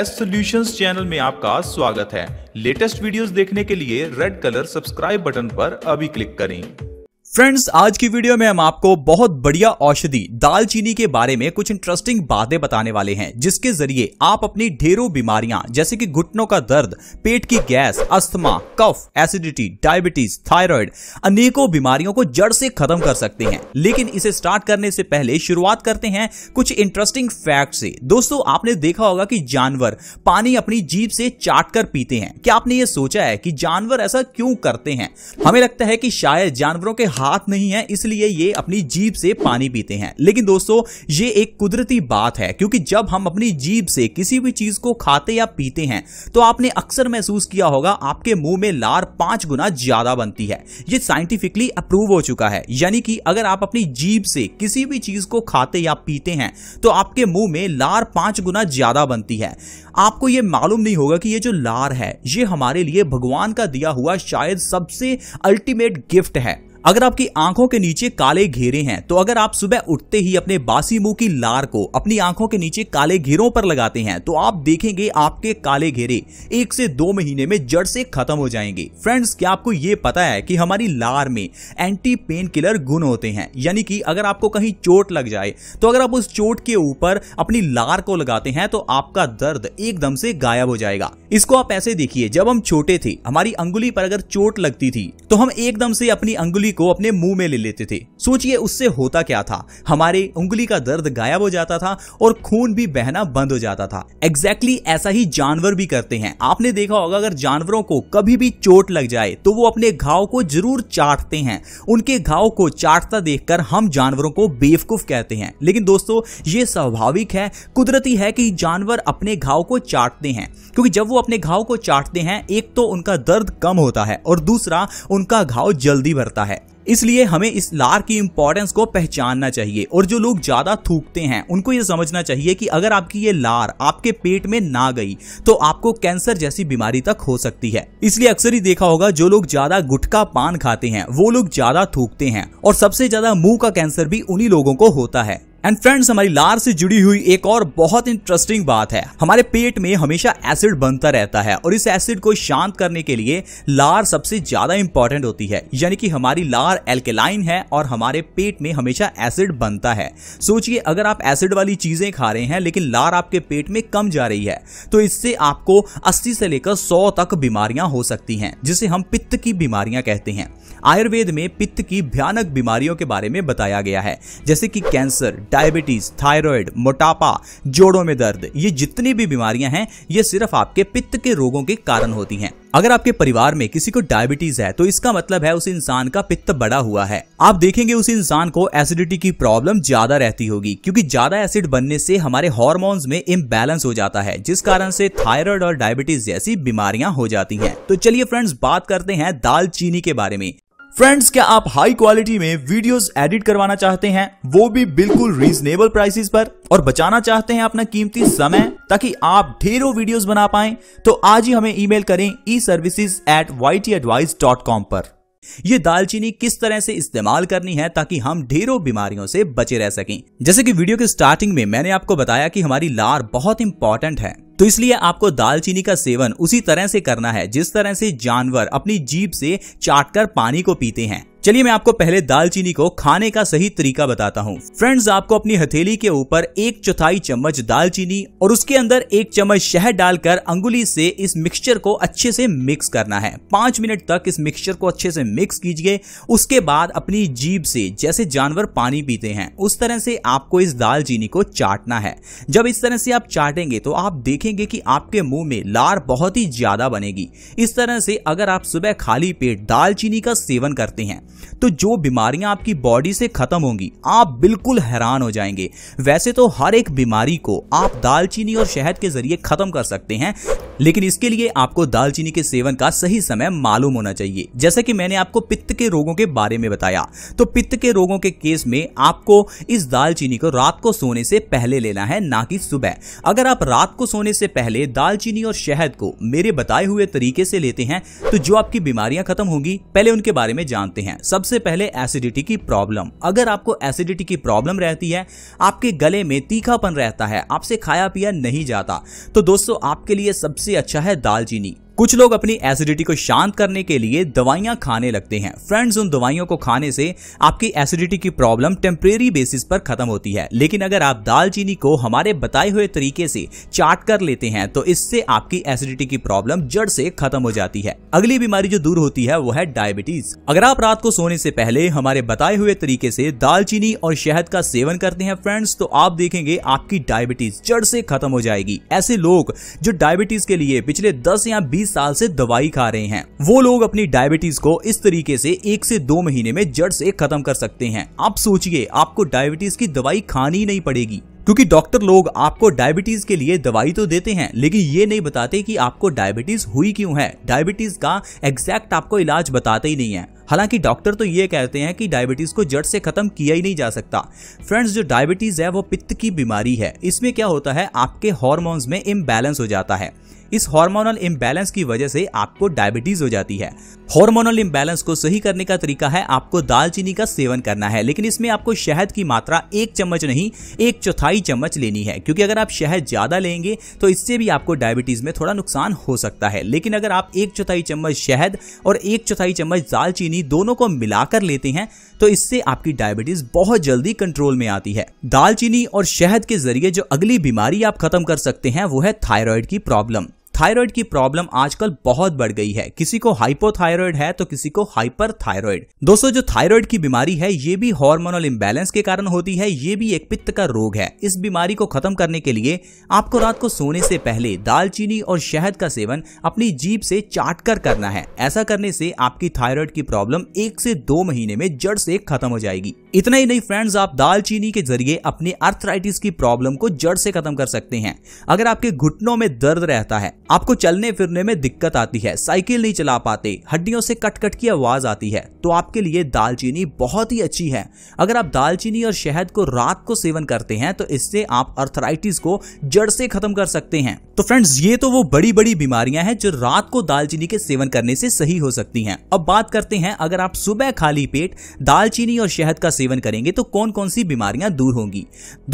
best solutions channel में आपका स्वागत है लेटेस्ट वीडियोस देखने के लिए रेड कलर सब्सक्राइब बटन पर अभी क्लिक करें फ्रेंड्स आज की वीडियो में हम आपको बहुत बढ़िया औषधि दालचीनी के बारे में कुछ इंटरेस्टिंग बातें बताने वाले हैं जिसके जरिए आप अपनी ढेरों बीमारियां जैसे कि घुटनों का दर्द पेट की गैस अस्थमा कफ एसिडिटी डायबिटीज थायराइड अनेकों बीमारियों को जड़ से खत्म कर सकते हैं लेकिन इसे स्टार्ट करने से पहले शुरुआत करते हैं कुछ इंटरेस्टिंग फैक्ट से दोस्तों आपने देखा होगा की जानवर पानी अपनी जीप से चाट कर पीते हैं क्या आपने ये सोचा है की जानवर ऐसा क्यों करते हैं हमें लगता है की शायद जानवरों के हाथ नहीं है इसलिए ये अपनी जीभ से पानी पीते हैं लेकिन दोस्तों ये एक कुदरती बात है क्योंकि जब हम अपनी जीभ से किसी भी चीज को खाते या पीते हैं तो आपने अक्सर महसूस किया होगा आपके मुंह में लार पांच गुना ज्यादा बनती है ये साइंटिफिकली अप्रूव हो चुका है यानी कि अगर आप अपनी जीभ से किसी भी चीज को खाते या पीते हैं तो आपके मुंह में लार पांच गुना ज्यादा बनती है आपको यह मालूम नहीं होगा कि यह जो लार है ये हमारे लिए भगवान का दिया हुआ शायद सबसे अल्टीमेट गिफ्ट है अगर आपकी आंखों के नीचे काले घेरे हैं तो अगर आप सुबह उठते ही अपने बासी मुंह की लार को अपनी आंखों के नीचे काले घेरों पर लगाते हैं तो आप देखेंगे आपके काले घेरे एक से दो महीने में जड़ से खत्म हो जाएंगे फ्रेंड्स क्या आपको ये पता है कि हमारी लार में एंटी पेन किलर गुण होते हैं यानी कि अगर आपको कहीं चोट लग जाए तो अगर आप उस चोट के ऊपर अपनी लार को लगाते हैं तो आपका दर्द एकदम से गायब हो जाएगा इसको आप ऐसे देखिए जब हम छोटे थे हमारी अंगुली पर अगर चोट लगती थी तो हम एकदम से अपनी अंगुली उंगली को अपने मुंह में ले लेते थे सोचिए उससे होता क्या था हमारे उंगली का दर्द गायब हो जाता था और खून भी बहना बंद हो जाता था एग्जैक्टली exactly ऐसा ही जानवर भी करते हैं आपने देखा होगा अगर जानवरों को कभी भी चोट लग जाए तो वो अपने घाव को जरूर चाटते हैं उनके घाव को चाटता देखकर हम जानवरों को बेवकूफ कहते हैं लेकिन दोस्तों ये स्वाभाविक है कुदरती है कि जानवर अपने घाव को चाटते हैं क्योंकि जब वो अपने घाव को चाटते हैं एक तो उनका दर्द कम होता है और दूसरा उनका घाव जल्दी भरता है इसलिए हमें इस लार की इंपॉर्टेंस को पहचानना चाहिए और जो लोग ज्यादा थूकते हैं उनको ये समझना चाहिए कि अगर आपकी ये लार आपके पेट में ना गई तो आपको कैंसर जैसी बीमारी तक हो सकती है इसलिए अक्सर ही देखा होगा जो लोग ज्यादा गुटखा पान खाते हैं वो लोग ज्यादा थूकते हैं और सबसे ज्यादा मुंह का कैंसर भी उन्हीं लोगों को होता है एंड फ्रेंड्स हमारी लार से जुड़ी हुई एक और बहुत इंटरेस्टिंग बात है हमारे पेट में हमेशा एसिड बनता रहता है और इस एसिड को शांत करने के लिए लार सबसे ज्यादा इंपॉर्टेंट होती है यानी कि हमारी लार एल्केलाइन है और हमारे पेट में हमेशा एसिड बनता है सोचिए अगर आप एसिड वाली चीजें खा रहे हैं लेकिन लार आपके पेट में कम जा रही है तो इससे आपको अस्सी से लेकर सौ तक बीमारियां हो सकती हैं जिसे हम पित्त की बीमारियां कहते हैं आयुर्वेद में पित्त की भयानक बीमारियों के बारे में बताया गया है जैसे कि कैंसर डायबिटीज थायराइड मोटापा जोड़ों में दर्द ये जितनी भी बीमारियां हैं ये सिर्फ आपके पित्त के रोगों के कारण होती हैं अगर आपके परिवार में किसी को डायबिटीज है तो इसका मतलब है उस इंसान का पित्त बड़ा हुआ है आप देखेंगे उस इंसान को एसिडिटी की प्रॉब्लम ज्यादा रहती होगी क्योंकि ज्यादा एसिड बनने से हमारे हॉर्मोन्स में इम्बैलेंस हो जाता है जिस कारण से थायराइड और डायबिटीज जैसी बीमारियां हो जाती हैं तो चलिए फ्रेंड्स बात करते हैं दालचीनी के बारे में फ्रेंड्स क्या आप हाई क्वालिटी में वीडियोस एडिट करवाना चाहते हैं वो भी बिल्कुल रीजनेबल प्राइसेस पर और बचाना चाहते हैं अपना कीमती समय ताकि आप ढेरों वीडियोस बना पाएं तो आज ही हमें ईमेल करें e service at Y advice dot com पर ये दालचीनी किस तरह से इस्तेमाल करनी है ताकि हम ढेरों बीमारियों से बचे रह सकें जैसे कि वीडियो के स्टार्टिंग में मैंने आपको बताया कि हमारी लार बहुत इंपॉर्टेंट है तो इसलिए आपको दालचीनी का सेवन उसी तरह से करना है जिस तरह से जानवर अपनी जीप से चाटकर पानी को पीते हैं चलिए मैं आपको पहले दालचीनी को खाने का सही तरीका बताता हूँ फ्रेंड्स आपको अपनी हथेली के ऊपर एक चौथाई चम्मच दालचीनी और उसके अंदर एक चम्मच शहद डालकर अंगुली से इस मिक्सचर को अच्छे से मिक्स करना है पांच मिनट तक इस मिक्सचर को अच्छे से मिक्स कीजिए उसके बाद अपनी जीभ से जैसे जानवर पानी पीते हैं उस तरह से आपको इस दालचीनी को चाटना है जब इस तरह से आप चाटेंगे तो आप देखेंगे कि आपके मुंह में लार बहुत ही ज्यादा बनेगी इस तरह से अगर आप सुबह खाली पेट दालचीनी का सेवन करते हैं तो जो बीमारियां आपकी बॉडी से खत्म होंगी आप बिल्कुल हैरान हो जाएंगे वैसे तो हर एक बीमारी को आप दालचीनी और शहद के जरिए खत्म कर सकते हैं लेकिन इसके लिए आपको दालचीनी के सेवन का सही समय मालूम होना चाहिए जैसे कि मैंने आपको पित्त के रोगों के बारे में बताया तो पित्त के रोगों के केस में आपको इस दालचीनी को रात को सोने से पहले लेना है ना कि सुबह अगर आप रात को सोने से पहले दालचीनी और शहद को मेरे बताए हुए तरीके से लेते हैं तो जो आपकी बीमारियां खत्म होंगी पहले उनके बारे में जानते हैं सबसे पहले एसिडिटी की प्रॉब्लम अगर आपको एसिडिटी की प्रॉब्लम रहती है आपके गले में तीखापन रहता है आपसे खाया पिया नहीं जाता तो दोस्तों आपके लिए सबसे अच्छा है दालचीनी कुछ लोग अपनी एसिडिटी को शांत करने के लिए दवाइयां खाने लगते हैं फ्रेंड्स उन दवाइयों को खाने से आपकी एसिडिटी की प्रॉब्लम टेम्परेरी बेसिस पर खत्म होती है लेकिन अगर आप दालचीनी को हमारे बताए हुए तरीके से चाट कर लेते हैं तो इससे आपकी एसिडिटी की प्रॉब्लम जड़ से खत्म हो जाती है अगली बीमारी जो दूर होती है वो है डायबिटीज अगर आप रात को सोने से पहले हमारे बताए हुए तरीके से दालचीनी और शहद का सेवन करते हैं फ्रेंड्स तो आप देखेंगे आपकी डायबिटीज जड़ से खत्म हो जाएगी ऐसे लोग जो डायबिटीज के लिए पिछले दस या बीस साल से दवाई खा रहे हैं वो लोग अपनी डायबिटीज को इस तरीके से एक से दो महीने में जड़ से खत्म कर सकते हैं आप सोचिए आपको डायबिटीज की दवाई खानी नहीं पड़ेगी क्योंकि डॉक्टर लोग आपको डायबिटीज के लिए दवाई तो देते हैं लेकिन ये नहीं बताते कि आपको डायबिटीज हुई क्यों है डायबिटीज का एग्जैक्ट आपको इलाज बताते ही नहीं है हालांकि डॉक्टर तो ये कहते हैं कि डायबिटीज को जड़ से खत्म किया ही नहीं जा सकता फ्रेंड्स जो डायबिटीज है वो पित्त की बीमारी है इसमें क्या होता है आपके हॉर्मोन्स में इम्बेलेंस हो जाता है इस हार्मोनल इम्बैलेंस की वजह से आपको डायबिटीज हो जाती है हार्मोनल इम्बैलेंस को सही करने का तरीका है आपको दालचीनी का सेवन करना है लेकिन इसमें आपको शहद की मात्रा एक चम्मच नहीं एक चौथाई चम्मच लेनी है क्योंकि अगर आप शहद ज़्यादा लेंगे तो इससे भी आपको डायबिटीज़ में थोड़ा नुकसान हो सकता है लेकिन अगर आप एक चौथाई चम्मच शहद और एक चौथाई चम्मच दालचीनी दोनों को मिलाकर लेते हैं तो इससे आपकी डायबिटीज़ बहुत जल्दी कंट्रोल में आती है दालचीनी और शहद के जरिए जो अगली बीमारी आप खत्म कर सकते हैं वो है थायराइड की प्रॉब्लम थायराइड की प्रॉब्लम आजकल बहुत बढ़ गई है किसी को हाइपोथायराइड है तो किसी को हाइपर हाइपरथायराइड दोस्तों जो थायराइड की बीमारी है ये भी हार्मोनल इम्बैलेंस के कारण होती है ये भी एक पित्त का रोग है इस बीमारी को खत्म करने के लिए आपको रात को सोने से पहले दालचीनी और शहद का सेवन अपनी जीप से चाट कर करना है ऐसा करने से आपकी थायराइड की प्रॉब्लम एक से दो महीने में जड़ से खत्म हो जाएगी इतना ही नहीं फ्रेंड्स आप दालचीनी के जरिए अपनी अर्थराइटिस की प्रॉब्लम को जड़ से खत्म कर सकते हैं अगर आपके घुटनों में दर्द रहता है आपको चलने फिरने में दिक्कत आती है साइकिल नहीं चला पाते हड्डियों से कट कट की आवाज आती है तो आपके लिए दालचीनी बहुत ही अच्छी है अगर आप दालचीनी और शहद को रात को सेवन करते हैं तो इससे आप अर्थराइटिस को जड़ से खत्म कर सकते हैं तो फ्रेंड्स ये तो वो बड़ी बड़ी बीमारियां हैं जो रात को दालचीनी के सेवन करने से सही हो सकती हैं अब बात करते हैं अगर आप सुबह खाली पेट दालचीनी और शहद का सेवन करेंगे तो कौन कौन सी बीमारियां दूर होंगी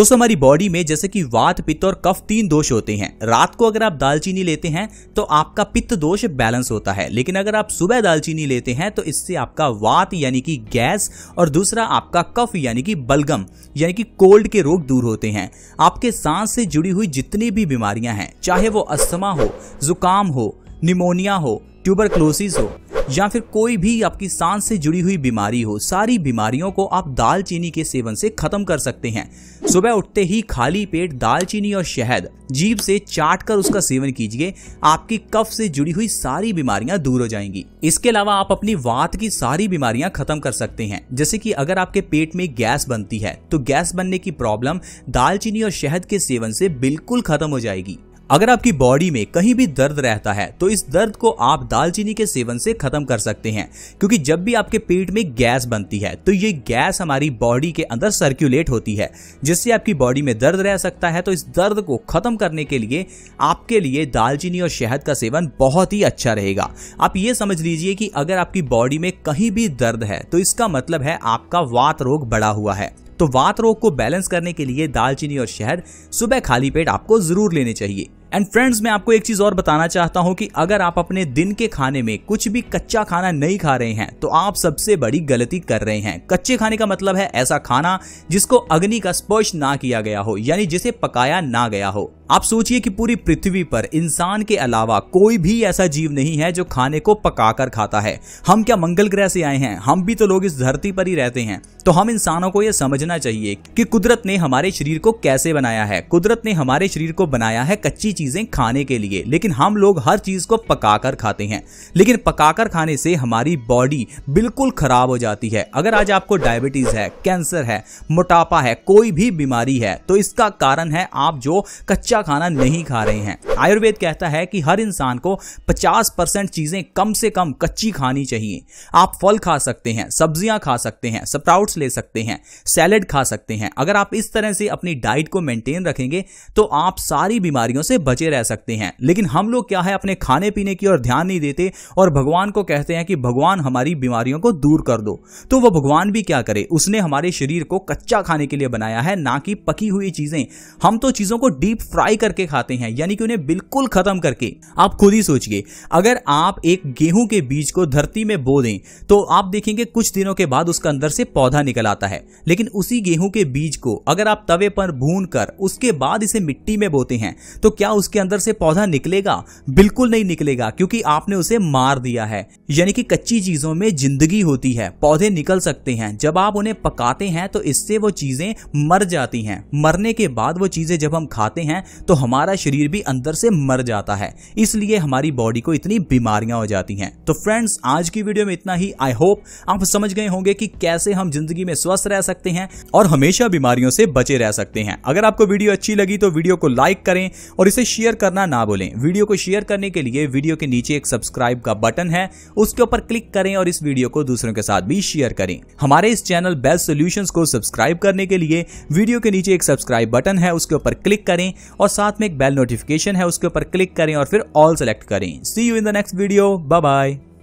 दोस्तों हमारी बॉडी में जैसे कि वात पित्त और कफ तीन दोष होते हैं रात को अगर आप दालचीनी लेते लेते हैं तो आपका पित्त दोष बैलेंस होता है लेकिन अगर आप सुबह दालचीनी लेते हैं तो इससे आपका वात यानी कि गैस और दूसरा आपका कफ यानी कि बलगम यानी कि कोल्ड के रोग दूर होते हैं आपके सांस से जुड़ी हुई जितनी भी बीमारियां हैं चाहे वो अस्थमा हो जुकाम हो निमोनिया हो ट्यूबरक्लोसिस हो या फिर कोई भी आपकी सांस से जुड़ी हुई बीमारी हो सारी बीमारियों को आप दालचीनी के सेवन से खत्म कर सकते हैं सुबह उठते ही खाली पेट दालचीनी और शहद जीभ से चाट कर उसका सेवन कीजिए आपकी कफ से जुड़ी हुई सारी बीमारियां दूर हो जाएंगी इसके अलावा आप अपनी वात की सारी बीमारियां खत्म कर सकते हैं जैसे कि अगर आपके पेट में गैस बनती है तो गैस बनने की प्रॉब्लम दालचीनी और शहद के सेवन से बिल्कुल खत्म हो जाएगी अगर आपकी बॉडी में कहीं भी दर्द रहता है तो इस दर्द को आप दालचीनी के सेवन से खत्म कर सकते हैं क्योंकि जब भी आपके पेट में गैस बनती है तो ये गैस हमारी बॉडी के अंदर सर्क्यूलेट होती है जिससे आपकी बॉडी में दर्द रह सकता है तो इस दर्द को खत्म करने के लिए आपके लिए दालचीनी और शहद का सेवन बहुत ही अच्छा रहेगा आप ये समझ लीजिए कि अगर आपकी बॉडी में कहीं भी दर्द है तो इसका मतलब है आपका वात रोग बढ़ा हुआ है तो वात रोग को बैलेंस करने के लिए दालचीनी और शहद सुबह खाली पेट आपको जरूर लेने चाहिए एंड फ्रेंड्स मैं आपको एक चीज और बताना चाहता हूँ कि अगर आप अपने दिन के खाने में कुछ भी कच्चा खाना नहीं खा रहे हैं तो आप सबसे बड़ी गलती कर रहे हैं कच्चे खाने का मतलब है ऐसा खाना जिसको अग्नि का स्पर्श ना किया गया हो यानी जिसे पकाया ना गया हो आप सोचिए कि पूरी पृथ्वी पर इंसान के अलावा कोई भी ऐसा जीव नहीं है जो खाने को पकाकर खाता है हम क्या मंगल ग्रह से आए हैं हम भी तो लोग इस धरती पर ही रहते हैं तो हम इंसानों को यह समझना चाहिए कि कुदरत ने हमारे शरीर को कैसे बनाया है कुदरत ने हमारे शरीर को बनाया है कच्ची चीजें खाने के लिए लेकिन हम लोग हर चीज को पकाकर खाते हैं लेकिन पकाकर खाने से हमारी बॉडी बिल्कुल खराब हो जाती है अगर आज आपको डायबिटीज है कैंसर है मोटापा है कोई भी बीमारी है तो इसका कारण है आप जो कच्चा कच्चा खाना नहीं खा रहे हैं आयुर्वेद कहता है कि हर इंसान को 50 परसेंट चीज़ें कम से कम कच्ची खानी चाहिए आप फल खा सकते हैं सब्जियां खा सकते हैं स्प्राउट्स ले सकते हैं सैलड खा सकते हैं अगर आप इस तरह से अपनी डाइट को मेंटेन रखेंगे तो आप सारी बीमारियों से बचे रह सकते हैं लेकिन हम लोग क्या है अपने खाने पीने की ओर ध्यान नहीं देते और भगवान को कहते हैं कि भगवान हमारी बीमारियों को दूर कर दो तो वह भगवान भी क्या करे उसने हमारे शरीर को कच्चा खाने के लिए बनाया है ना कि पकी हुई चीज़ें हम तो चीज़ों को डीप फ्राई फ्राई करके खाते हैं यानी कि उन्हें बिल्कुल खत्म करके आप खुद ही सोचिए अगर आप एक गेहूं के बीज को धरती में बो दें तो आप देखेंगे कुछ दिनों के बाद उसका अंदर से पौधा निकल आता है लेकिन उसी गेहूं के बीज को अगर आप तवे पर भून कर उसके बाद इसे मिट्टी में बोते हैं तो क्या उसके अंदर से पौधा निकलेगा बिल्कुल नहीं निकलेगा क्योंकि आपने उसे मार दिया है यानी कि कच्ची चीजों में जिंदगी होती है पौधे निकल सकते हैं जब आप उन्हें पकाते हैं तो इससे वो चीजें मर जाती हैं मरने के बाद वो चीजें जब हम खाते हैं तो हमारा शरीर भी अंदर से मर जाता है इसलिए हमारी बॉडी को इतनी बीमारियां हो जाती हैं तो फ्रेंड्स आज की वीडियो में इतना ही आई होप आप समझ गए होंगे कि कैसे हम जिंदगी में स्वस्थ रह सकते हैं और हमेशा बीमारियों से बचे रह सकते हैं अगर आपको वीडियो अच्छी लगी तो वीडियो को लाइक करें और इसे शेयर करना ना भूलें वीडियो को शेयर करने के लिए वीडियो के नीचे एक सब्सक्राइब का बटन है उसके ऊपर क्लिक करें और इस वीडियो को दूसरों के साथ भी शेयर करें हमारे इस चैनल बेस्ट सोल्यूशन को सब्सक्राइब करने के लिए वीडियो के नीचे एक सब्सक्राइब बटन है उसके ऊपर क्लिक करें और और साथ में एक बेल नोटिफिकेशन है उसके ऊपर क्लिक करें और फिर ऑल सेलेक्ट करें see you in the next video bye bye